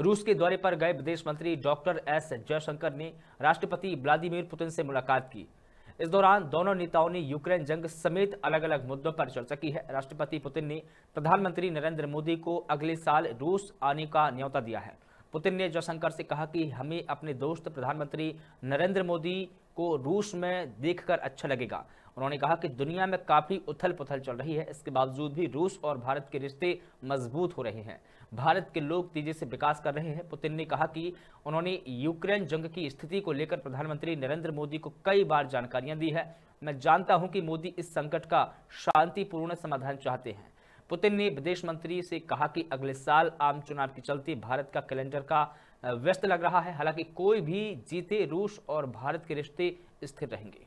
रूस के दौरे पर गए विदेश मंत्री डॉक्टर एस जयशंकर ने राष्ट्रपति व्लादिमीर पुतिन से मुलाकात की इस दौरान दोनों नेताओं ने यूक्रेन जंग समेत अलग अलग मुद्दों पर चर्चा की है राष्ट्रपति पुतिन ने प्रधानमंत्री नरेंद्र मोदी को अगले साल रूस आने का न्यौता दिया है पुतिन ने जयशंकर से कहा कि हमें अपने दोस्त प्रधानमंत्री नरेंद्र मोदी को रूस में देखकर अच्छा लगेगा उन्होंने कहा कि दुनिया में काफ़ी उथल पुथल चल रही है इसके बावजूद भी रूस और भारत के रिश्ते मजबूत हो रहे हैं भारत के लोग तेजी से विकास कर रहे हैं पुतिन ने कहा कि उन्होंने यूक्रेन जंग की स्थिति को लेकर प्रधानमंत्री नरेंद्र मोदी को कई बार जानकारियां दी है मैं जानता हूं कि मोदी इस संकट का शांतिपूर्ण समाधान चाहते हैं पुतिन ने विदेश मंत्री से कहा कि अगले साल आम चुनाव के चलते भारत का कैलेंडर का व्यस्त लग रहा है हालांकि कोई भी जीते रूस और भारत के रिश्ते स्थिर रहेंगे